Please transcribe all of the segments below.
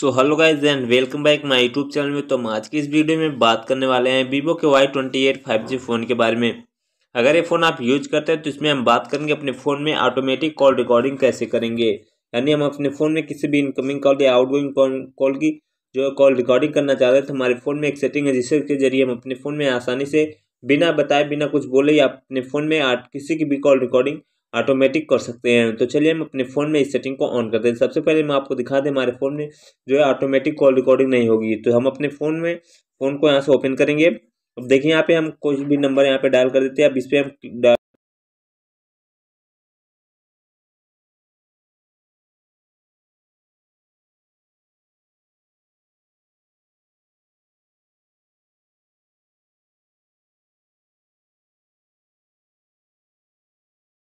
so hello guys and welcome back my YouTube channel में तो हम आज की इस वीडियो में बात करने वाले हैं वीवो के Y twenty eight five G phone के बारे में अगर ये फ़ोन आप यूज करते हैं तो इसमें हम बात करेंगे अपने फ़ोन में ऑटोमेटिक कॉल रिकॉर्डिंग कैसे करेंगे यानी हम अपने फ़ोन में किसी भी इनकमिंग कॉल या गोइंग कॉल की जो कॉल रिकॉर्डिंग करना चाहते हैं तो हमारे फ़ोन में एक सेटिंग है जिसके जरिए हम अपने फ़ोन में आसानी से बिना बताए बिना कुछ बोले या अपने फ़ोन में किसी की भी कॉल रिकॉर्डिंग ऑटोमेटिक कर सकते हैं तो चलिए हम अपने फ़ोन में इस सेटिंग को ऑन कर दें सबसे पहले मैं आपको दिखा दें हमारे फ़ोन में जो है ऑटोमेटिक कॉल रिकॉर्डिंग नहीं होगी तो हम अपने फ़ोन में फ़ोन को यहाँ से ओपन करेंगे अब देखिए यहाँ पे हम कोई भी नंबर यहाँ पे डायल कर देते हैं अब इस पर हम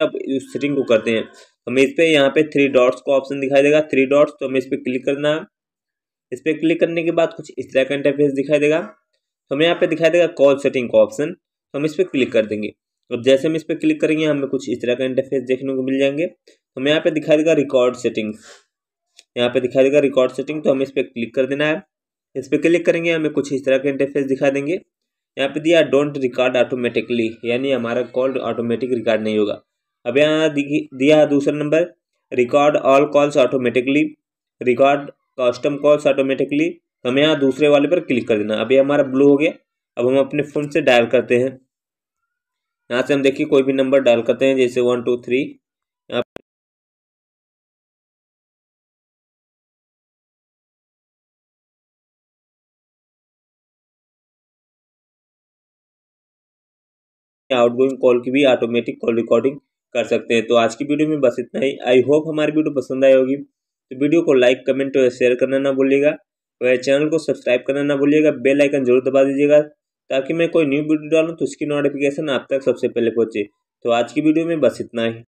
इस सेटिंग को करते हैं हमें तो इस पर यहाँ पे थ्री डॉट्स का ऑप्शन दिखाई देगा थ्री डॉट्स तो हमें इस पर क्लिक करना है इस पर क्लिक करने के बाद कुछ इस तरह का इंटरफेस दिखाई देगा तो हमें यहाँ पे दिखाई देगा कॉल सेटिंग का ऑप्शन तो हम इस पर क्लिक कर देंगे और जैसे हम इस पर क्लिक करेंगे हमें कुछ इस तरह का इंटरफेस देखने को मिल जाएंगे तो हमें यहाँ पे दिखाई देगा रिकॉर्ड सेटिंग्स यहाँ पे दिखाई देगा रिकॉर्ड सेटिंग तो हमें इस पर क्लिक कर देना है इस पर क्लिक करेंगे हमें कुछ इस तरह का इंटरफेस दिखा देंगे यहाँ पे दिया डोंट रिकॉर्ड ऑटोमेटिकली यानी हमारा कॉल ऑटोमेटिक रिकॉर्ड नहीं होगा अब यहाँ दिया दूसरा number record all calls automatically record custom calls automatically हमें यहाँ दूसरे वाले पर क्लिक कर देना अभी हमारा ब्लू हो गया अब हम अपने फ़ोन से डायल करते हैं यहाँ से हम देखिए कोई भी नंबर डायल करते हैं जैसे one two three outgoing call की भी ऑटोमेटिक कॉल रिकॉर्डिंग कर सकते हैं तो आज की वीडियो में बस इतना ही आई होप हमारी वीडियो पसंद आई होगी तो वीडियो को लाइक कमेंट और शेयर करना ना भूलिएगा वह चैनल को सब्सक्राइब करना ना भूलिएगा बेल आइकन जरूर दबा दीजिएगा ताकि मैं कोई न्यू वीडियो डालूँ तो उसकी नोटिफिकेशन आप तक सबसे पहले पहुँचे तो आज की वीडियो में बस इतना ही